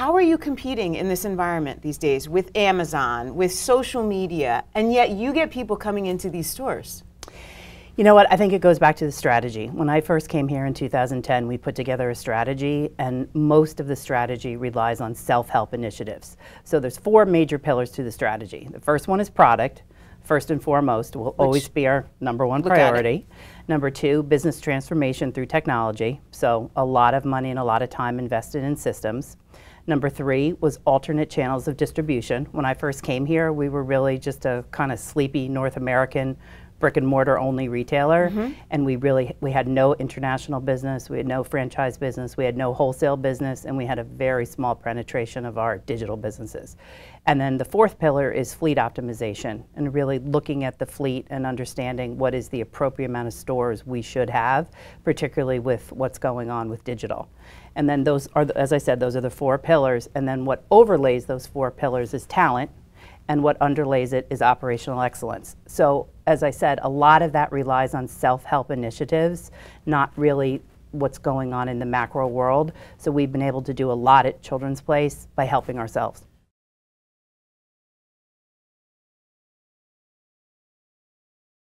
how are you competing in this environment these days with Amazon, with social media, and yet you get people coming into these stores? You know what? I think it goes back to the strategy. When I first came here in 2010, we put together a strategy, and most of the strategy relies on self help initiatives. So there's four major pillars to the strategy. The first one is product, first and foremost, will Which, always be our number one priority. Number two, business transformation through technology. So a lot of money and a lot of time invested in systems. Number three was alternate channels of distribution. When I first came here, we were really just a kind of sleepy North American brick and mortar only retailer mm -hmm. and we really we had no international business we had no franchise business we had no wholesale business and we had a very small penetration of our digital businesses and then the fourth pillar is fleet optimization and really looking at the fleet and understanding what is the appropriate amount of stores we should have particularly with what's going on with digital and then those are the, as i said those are the four pillars and then what overlays those four pillars is talent and what underlays it is operational excellence. So, as I said, a lot of that relies on self help initiatives, not really what's going on in the macro world. So, we've been able to do a lot at Children's Place by helping ourselves.